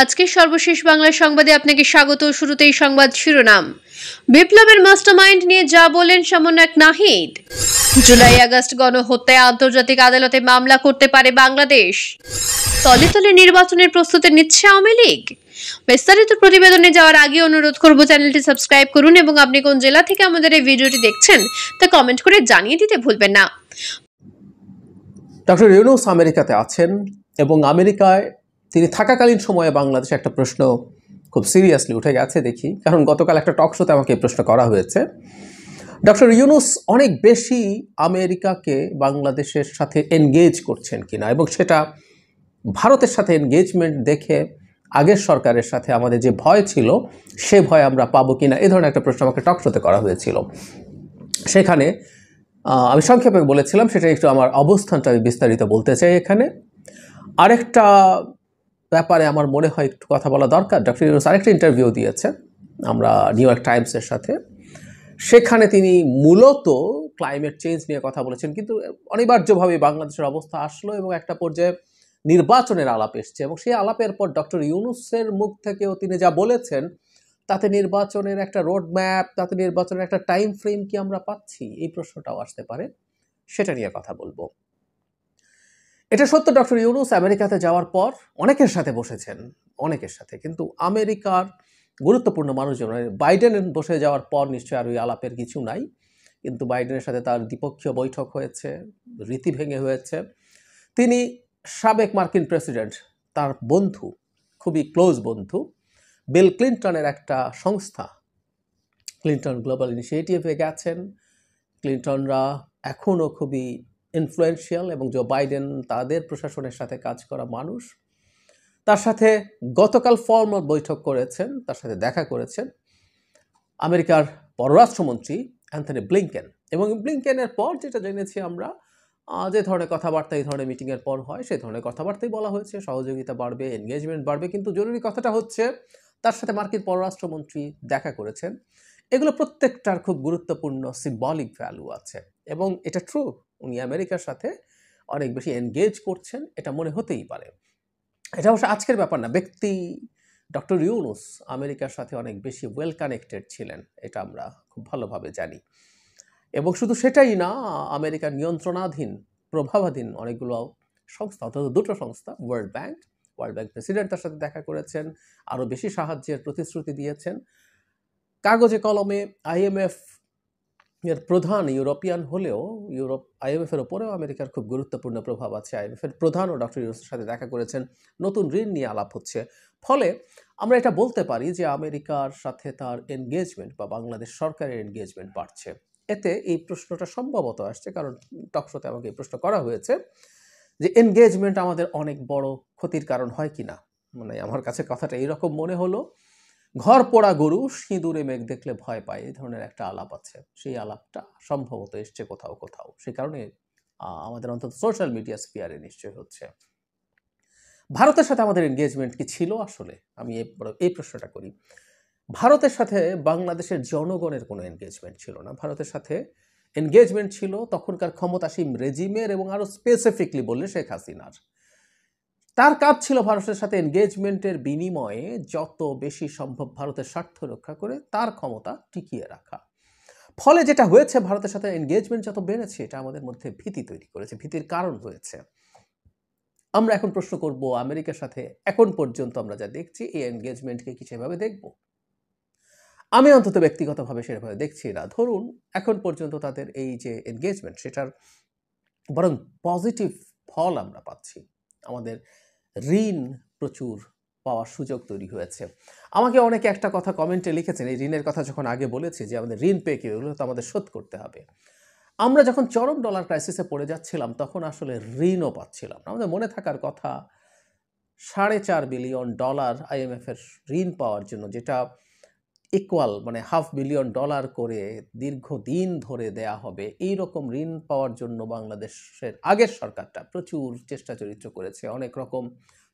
আজকের সর্বশেষ বাংলা সংবাদে আপনাকে স্বাগত শুরুতেই সংবাদ শিরোনাম বিপ্লবের মাস্টারমাইন্ড নিয়ে যা বলেন সমন্বয়ক নাহিদ জুলাই আগস্ট গণহত্যায় আন্তর্জাতিক আদালতে মামলা করতে পারে বাংলাদেশ তলে তলে নির্বাচনের প্রস্তুতি নিচ্ছে আওয়ামী লীগ বিস্তারিত প্রতিবেদনে যাওয়ার আগে অনুরোধ করব চ্যানেলটি সাবস্ক্রাইব করুন এবং আপনি কোন জেলা থেকে আমাদের এই ভিডিওটি দেখছেন তা কমেন্ট করে জানিয়ে দিতে ভুলবেন না ডক্টর ইউনুস আমেরিকাতে আছেন এবং আমেরিকায় তিনি থাকাকালীন সময়ে বাংলাদেশে একটা প্রশ্ন খুব সিরিয়াসলি উঠে গেছে দেখি কারণ গতকাল একটা টক শোতে আমাকে এই প্রশ্ন করা হয়েছে ডক্টর ইউনুস অনেক বেশি আমেরিকাকে বাংলাদেশের সাথে এনগেজ করছেন কিনা এবং সেটা ভারতের সাথে এনগেজমেন্ট দেখে আগের সরকারের সাথে আমাদের যে ভয় ছিল সে ভয় আমরা পাবো কি না এ ধরনের একটা প্রশ্ন আমাকে টকশোতে করা হয়েছিল সেখানে আমি সংক্ষেপে বলেছিলাম সেটা একটু আমার অবস্থানটা আমি বিস্তারিত বলতে চাই এখানে আরেকটা ব্যাপারে আমার মনে হয় একটু কথা বলা দরকার ডক্টর ইউনুস আরেকটা ইন্টারভিউ দিয়েছেন আমরা নিউ ইয়র্ক টাইমসের সাথে সেখানে তিনি মূলত ক্লাইমেট চেঞ্জ নিয়ে কথা বলেছেন কিন্তু অনিবার্যভাবে বাংলাদেশের অবস্থা আসলো এবং একটা পর্যায়ে নির্বাচনের আলাপ এসছে এবং সেই আলাপের পর ডক্টর ইউনুসের মুখ থেকেও তিনি যা বলেছেন তাতে নির্বাচনের একটা রোড ম্যাপ তাতে নির্বাচনের একটা টাইম ফ্রেম কি আমরা পাচ্ছি এই প্রশ্নটাও আসতে পারে সেটা নিয়ে কথা বলবো এটা সত্য ডক্টর ইউনুস আমেরিকাতে যাওয়ার পর অনেকের সাথে বসেছেন অনেকের সাথে কিন্তু আমেরিকার গুরুত্বপূর্ণ মানুষজন মানে বাইডেন বসে যাওয়ার পর নিশ্চয়ই আর ওই আলাপের কিছু নাই কিন্তু বাইডেনের সাথে তার দ্বিপক্ষীয় বৈঠক হয়েছে রীতি ভেঙে হয়েছে তিনি সাবেক মার্কিন প্রেসিডেন্ট তার বন্ধু খুবই ক্লোজ বন্ধু বিল ক্লিন্টনের একটা সংস্থা ক্লিন্টন গ্লোবাল ইনিশিয়েটিভে গেছেন ক্লিন্টনরা এখনও খুবই ইনফ্লুয়েন্সিয়াল এবং জো বাইডেন তাদের প্রশাসনের সাথে কাজ করা মানুষ তার সাথে গতকাল ফর্মাল বৈঠক করেছেন তার সাথে দেখা করেছেন আমেরিকার পররাষ্ট্রমন্ত্রী অ্যান্থনি ব্লিংকেন এবং ব্লিংকেনের পর যেটা জেনেছি আমরা যে ধরনের কথাবার্তা এই ধরনের মিটিংয়ের পর হয় সেই ধরনের কথাবার্তাই বলা হয়েছে সহযোগিতা বাড়বে এনগেজমেন্ট বাড়বে কিন্তু জরুরি কথাটা হচ্ছে তার সাথে মার্কিন পররাষ্ট্রমন্ত্রী দেখা করেছেন এগুলো প্রত্যেকটার খুব গুরুত্বপূর্ণ সিম্বলিক ভ্যালু আছে এবং এটা ট্রু উনি আমেরিকার সাথে অনেক বেশি এনগেজ করছেন এটা মনে হতেই পারে এটা অবশ্য আজকের ব্যাপার না ব্যক্তি ডক্টর ইউনুস আমেরিকার সাথে অনেক বেশি ওয়েল কানেক্টেড ছিলেন এটা আমরা খুব ভালোভাবে জানি এবং শুধু সেটাই না আমেরিকার নিয়ন্ত্রণাধীন প্রভাবাধীন অনেকগুলো সংস্থা অর্থাৎ দুটো সংস্থা world bank world bank president তার সাথে দেখা করেছেন আরও বেশি সাহায্যের প্রতিশ্রুতি দিয়েছেন কাগজে কলমে আইএমএফ এর প্রধান ইউরোপিয়ান হলেও ইউরোপ আইএমএফের ওপরেও আমেরিকার খুব গুরুত্বপূর্ণ প্রভাব আছে আইএমএফের প্রধানও ডক্টর ইউরোসের সাথে দেখা করেছেন নতুন ঋণ নিয়ে আলাপ হচ্ছে ফলে আমরা এটা বলতে পারি যে আমেরিকার সাথে তার এনগেজমেন্ট বা বাংলাদেশ সরকারের এনগেজমেন্ট বাড়ছে এতে এই প্রশ্নটা সম্ভবত আসছে কারণ টকশোতে আমাকে এই প্রশ্ন করা হয়েছে যে এনগেজমেন্ট আমাদের অনেক বড় ক্ষতির কারণ হয় কি না মানে আমার কাছে কথাটা এইরকম মনে হলো ঘর পোড়া গরু সিঁদুরে মেঘ দেখলে ভয় পায় এই ধরনের একটা আলাপ আছে সেই আলাপটা সম্ভবত এসছে কোথাও কোথাও সে কারণে আমাদের অন্তত সোশ্যাল মিডিয়া স্পিয়ারে নিশ্চয় হচ্ছে ভারতের সাথে আমাদের এনগেজমেন্ট কি ছিল আসলে আমি এই প্রশ্নটা করি ভারতের সাথে বাংলাদেশের জনগণের কোনো এনগেজমেন্ট ছিল না ভারতের সাথে এনগেজমেন্ট ছিল তখনকার ক্ষমতাসীন রেজিমের এবং আরও স্পেসিফিকলি বললে শেখ হাসিনার তার কাজ ছিল ভারতের সাথে এনগেজমেন্টের বিনিময়ে যত বেশি সম্ভব ভারতের স্বার্থ রক্ষা করে তার ক্ষমতা টিকিয়ে রাখা ফলে যেটা হয়েছে ভারতের সাথে এনগেজমেন্ট যত বেড়েছে এটা আমাদের মধ্যে ভীতি তৈরি করেছে ভীতির কারণ হয়েছে আমরা এখন প্রশ্ন করব আমেরিকার সাথে এখন পর্যন্ত আমরা যা দেখছি এই এনগেজমেন্টকে কি সেভাবে দেখব আমি অন্তত ব্যক্তিগতভাবে সেভাবে দেখছি না ধরুন এখন পর্যন্ত তাদের এই যে এনগেজমেন্ট সেটার বরং পজিটিভ ফল আমরা পাচ্ছি আমাদের ঋণ প্রচুর পাওয়ার সুযোগ তৈরি হয়েছে আমাকে অনেকে একটা কথা কমেন্টে লিখেছেন এই ঋণের কথা যখন আগে বলেছি যে আমাদের ঋণ পেয়ে কেউ তো আমাদের শোধ করতে হবে আমরা যখন চরম ডলার ক্রাইসিসে পড়ে যাচ্ছিলাম তখন আসলে ঋণও পাচ্ছিলাম আমাদের মনে থাকার কথা সাড়ে চার বিলিয়ন ডলার আইএমএফের ঋণ পাওয়ার জন্য যেটা ইকুয়াল মানে হাফ বিলিয়ন ডলার করে দীর্ঘদিন ধরে দেয়া হবে এই রকম ঋণ পাওয়ার জন্য বাংলাদেশের আগের সরকারটা প্রচুর চেষ্টা চরিত্র করেছে অনেক রকম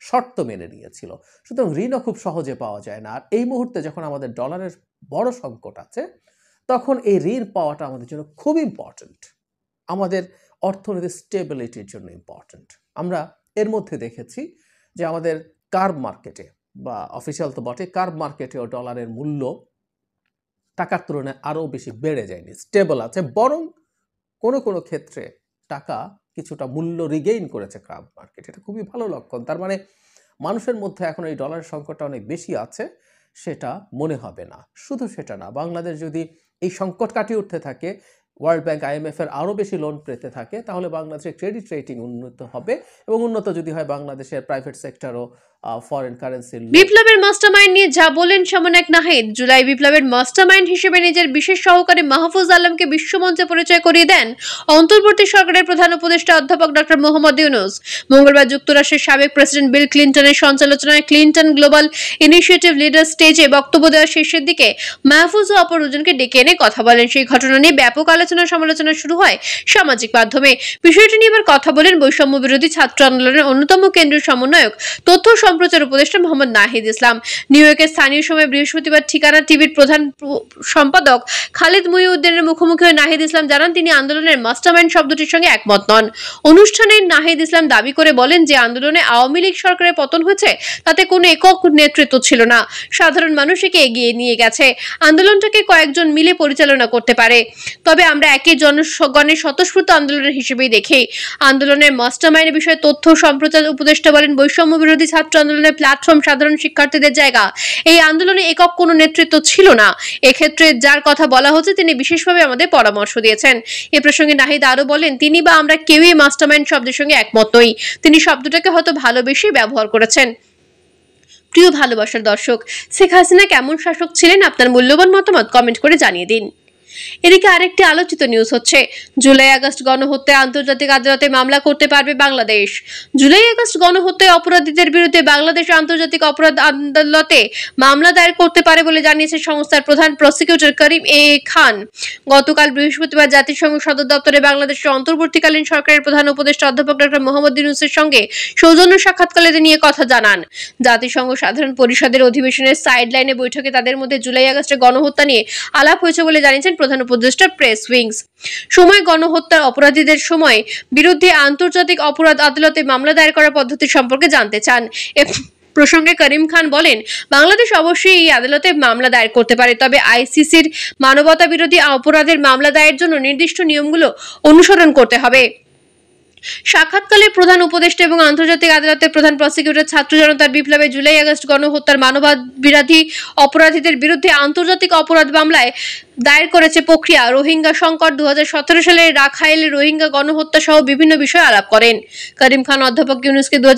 শর্ত মেনে নিয়েছিল সুতরাং ঋণও খুব সহজে পাওয়া যায় না আর এই মুহূর্তে যখন আমাদের ডলারের বড় সংকট আছে তখন এই ঋণ পাওয়াটা আমাদের জন্য খুব ইম্পর্ট্যান্ট আমাদের অর্থনীতির স্টেবিলিটির জন্য ইম্পর্ট্যান্ট আমরা এর মধ্যে দেখেছি যে আমাদের কার মার্কেটে বা অফিসিয়াল তো বটে কার্ভ মার্কেটেও ডলারের মূল্য টাকার তুলনায় আরও বেশি বেড়ে যায়নি স্টেবল আছে বরং কোনো কোনো ক্ষেত্রে টাকা কিছুটা মূল্য রিগেইন করেছে ক্রাফ মার্কেট এটা খুবই ভালো লক্ষণ তার মানে মানুষের মধ্যে এখন এই ডলারের সংকটটা অনেক বেশি আছে সেটা মনে হবে না শুধু সেটা না বাংলাদেশ যদি এই সংকট কাটিয়ে উঠতে থাকে ওয়ার্ল্ড ব্যাংক আইএমএফের আরও বেশি লোন পেতে থাকে তাহলে বাংলাদেশের ক্রেডিট রেটিং উন্নত হবে এবং উন্নত যদি হয় বাংলাদেশের প্রাইভেট সেক্টরও ফরেন কারেন্সির বিপ্লবের মাস্টারমাইন্ড নিয়ে যা বলেন সমনায়ক নাহিদ জুলাই বিপ্লবের মাস্টারমাইন্ড হিসেবে নিজের বিশেষ সহকারী মাহফুজ আলমকে বিশ্বমঞ্চে পরিচয় করিয়ে দেন অন্তর্বর্তী সরকারের প্রধান উপদেষ্টা অধ্যাপক ডক্টর মোহাম্মদ ইউনুস মঙ্গলবার যুক্তরাষ্ট্রের সাবেক প্রেসিডেন্ট বিল ক্লিন্টনের সঞ্চালনায় ক্লিন্টন গ্লোবাল ইনিশিয়েটিভ লিডার স্টেজে বক্তব্য দেওয়ার শেষের দিকে মাহফুজ ও অপর দুজনকে ডেকে এনে কথা বলেন সেই ঘটনা নিয়ে ব্যাপক আলোচনা সমালোচনা শুরু হয় সামাজিক মাধ্যমে বিষয়টি নিয়ে এবার কথা বলেন বৈষম্য বিরোধী ছাত্র আন্দোলনের অন্যতম কেন্দ্রীয় সমন্বয়ক তথ্য সম্প্রচার উপদেষ্টা মোহাম্মদ নাহিদ ইসলাম নিউ ইয়র্কের স্থানীয় সময় বৃহস্পতিবার ঠিকানা টিভির প্রধান সম্পাদক খালিদ মহিউদ্দিনের মুখোমুখি হয়ে নাহিদ ইসলাম জানান তিনি আন্দোলনের মাস্টারমাইন্ড শব্দটির সঙ্গে একমত নন অনুষ্ঠানে নাহিদ ইসলাম দাবি করে বলেন যে আন্দোলনে আওয়ামী লীগ সরকারের পতন হয়েছে তাতে কোনো একক নেতৃত্ব ছিল না সাধারণ মানুষ একে এগিয়ে নিয়ে গেছে আন্দোলনটাকে কয়েকজন মিলে পরিচালনা করতে পারে তবে আমরা একে জনগণের স্বতঃস্ফূর্ত আন্দোলনের হিসেবেই দেখি আন্দোলনের মাস্টারমাইন্ড বিষয়ে তথ্য সম্প্রচার উপদেষ্টা বলেন বৈষম্য বিরোধী ছাত্র আন্দোলনের প্ল্যাটফর্ম সাধারণ শিক্ষার্থীদের জায়গা এই আন্দোলনে একক কোনো নেতৃত্ব ছিল না এক্ষেত্রে যার কথা বলা হচ্ছে তিনি বিশেষভাবে আমাদের পরামর্শ দিয়েছেন এ প্রসঙ্গে নাহিদ আরও বলেন তিনি বা আমরা কেউই মাস্টারমাইন্ড শব্দের সঙ্গে একমত নই তিনি শব্দটাকে হয়তো ভালোবেসেই ব্যবহার করেছেন প্রিয় ভালোবাসার দর্শক শেখ হাসিনা কেমন শাসক ছিলেন আপনার মূল্যবান মতামত কমেন্ট করে জানিয়ে দিন এদিকে আরেকটি আলোচিত নিউজ হচ্ছে জুলাই আগস্ট গণহত্যায় আন্তর্জাতিক আদালতে মামলা করতে পারবে বাংলাদেশ জুলাই আগস্ট গণহত্যায় অপরাধীদের বিরুদ্ধে বাংলাদেশ আন্তর্জাতিক অপরাধ আদালতে মামলা দায়ের করতে পারে বলে জানিয়েছে সংস্থার প্রধান প্রসিকিউটর করিম এ খান গতকাল বৃহস্পতিবার জাতিসংঘ সদর দপ্তরে বাংলাদেশের অন্তর্বর্তীকালীন সরকারের প্রধান উপদেষ্টা অধ্যাপক ডক্টর মোহাম্মদ ইউনুসের সঙ্গে সৌজন্য সাক্ষাৎকালে তিনি এ কথা জানান জাতিসংঘ সাধারণ পরিষদের অধিবেশনের সাইডলাইনে বৈঠকে তাদের মধ্যে জুলাই আগস্টে গণহত্যা নিয়ে আলাপ হয়েছে বলে জানিয়েছেন প্রধান উপদেষ্টা প্রেস উইংস সময় গণহত্যার অপরাধীদের সময় বিরুদ্ধে আন্তর্জাতিক অপরাধ আদালতে মামলা দায়ের করার পদ্ধতি সম্পর্কে জানতে চান প্রসঙ্গে করিম খান বলেন বাংলাদেশ অবশ্যই এই আদালতে মামলা দায়ের করতে পারে তবে আইসিসির মানবতা বিরোধী অপরাধের মামলা দায়ের জন্য নির্দিষ্ট নিয়মগুলো অনুসরণ করতে হবে সাক্ষাৎকালে প্রধান উপদেষ্টা এবং আন্তর্জাতিক আদালতের প্রধান প্রসিকিউটর ছাত্র জনতার বিপ্লবে জুলাই আগস্ট গণহত্যার মানবাদ বিরোধী অপরাধীদের বিরুদ্ধে আন্তর্জাতিক অপরাধ মামলায় দায়ের করেছে প্রক্রিয়া রোহিঙ্গা সংকট দু সালে রাখাইলে রোহিঙ্গা গণহত্যা সহ বিভিন্ন বিষয় আলাপ করেন করিম খান অধ্যাপক ইউনুসকে দু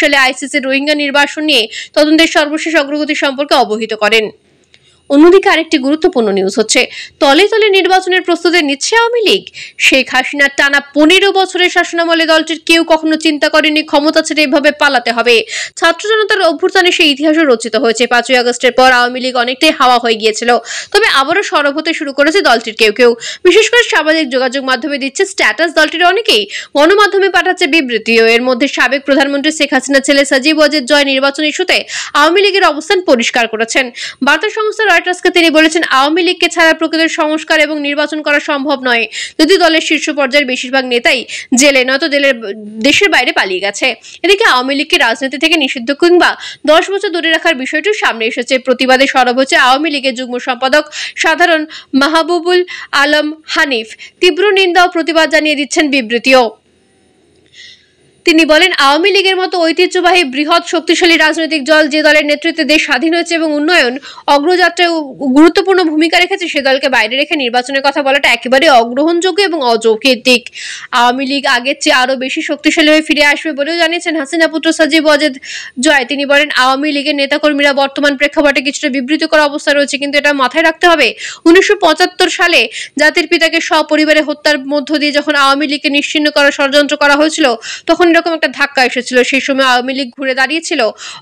সালে আইসিসি রোহিঙ্গা নির্বাসন নিয়ে তদন্তের সর্বশেষ অগ্রগতি সম্পর্কে অবহিত করেন অন্যদিকে আরেকটি গুরুত্বপূর্ণ নিউজ হচ্ছে তলে তলে নির্বাচনের প্রস্তুতি নিচ্ছে আওয়ামী লীগ শেখ হাসিনার টানা পনেরো বছরের শাসনামলে দলটির কেউ কখনো চিন্তা করেনি ক্ষমতা ছেড়ে এভাবে পালাতে হবে ছাত্র জনতার অভ্যুত্থানে সেই ইতিহাসও রচিত হয়েছে পাঁচই আগস্টের পর আওয়ামী লীগ অনেকটাই হাওয়া হয়ে গিয়েছিল তবে আবারও সরব হতে শুরু করেছে দলটির কেউ কেউ বিশেষ করে সামাজিক যোগাযোগ মাধ্যমে দিচ্ছে স্ট্যাটাস দলটির অনেকেই গণমাধ্যমে পাঠাচ্ছে বিবৃতিও এর মধ্যে সাবেক প্রধানমন্ত্রী শেখ হাসিনা ছেলে সাজিব ওয়াজের জয় নির্বাচন ইস্যুতে আওয়ামী লীগের অবস্থান পরিষ্কার করেছেন বার্তা সংস্থা রয়টার্সকে তিনি বলেছেন আওয়ামী লীগকে ছাড়া প্রকৃত সংস্কার এবং নির্বাচন করা সম্ভব নয় যদি দলের শীর্ষ পর্যায়ের বেশিরভাগ নেতাই জেলে নয়তো দলের দেশের বাইরে পালিয়ে গেছে এদিকে আওয়ামী লীগকে রাজনীতি থেকে নিষিদ্ধ কিংবা দশ বছর দূরে রাখার বিষয়টিও সামনে এসেছে প্রতিবাদে সরব হচ্ছে আওয়ামী লীগের যুগ্ম সম্পাদক সাধারণ মাহবুবুল আলম হানিফ তীব্র নিন্দা ও প্রতিবাদ জানিয়ে দিচ্ছেন বিবৃতিও তিনি বলেন আওয়ামী লীগের মতো ঐতিহ্যবাহী বৃহৎ শক্তিশালী রাজনৈতিক দল যে দলের নেতৃত্বে দেশ স্বাধীন হয়েছে এবং উন্নয়ন অগ্রযাত্রায় গুরুত্বপূর্ণ ভূমিকা রেখেছে সে দলকে বাইরে রেখে নির্বাচনের কথা বলাটা একেবারে অগ্রহণযোগ্য এবং অযৌকিক আওয়ামী লীগ আগের চেয়ে আরও বেশি শক্তিশালী হয়ে ফিরে আসবে বলেও জানিয়েছেন হাসিনা পুত্র সাজিব অজেদ জয় তিনি বলেন আওয়ামী লীগের নেতাকর্মীরা বর্তমান প্রেক্ষাপটে কিছুটা বিবৃত করা অবস্থা রয়েছে কিন্তু এটা মাথায় রাখতে হবে উনিশশো সালে জাতির পিতাকে সপরিবারে হত্যার মধ্য দিয়ে যখন আওয়ামী লীগকে নিশ্চিন্ন করার ষড়যন্ত্র করা হয়েছিল তখন এরকম একটা ধাক্কা এসেছিল সেই সময় আওয়ামী লীগ ঘুরে দাঁড়িয়েছিল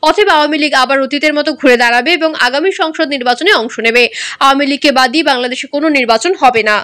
অথবা আওয়ামী লীগ আবার অতীতের মতো ঘুরে দাঁড়াবে এবং আগামী সংসদ নির্বাচনে অংশ নেবে আওয়ামী লীগকে বাদই বাংলাদেশে কোনো নির্বাচন হবে না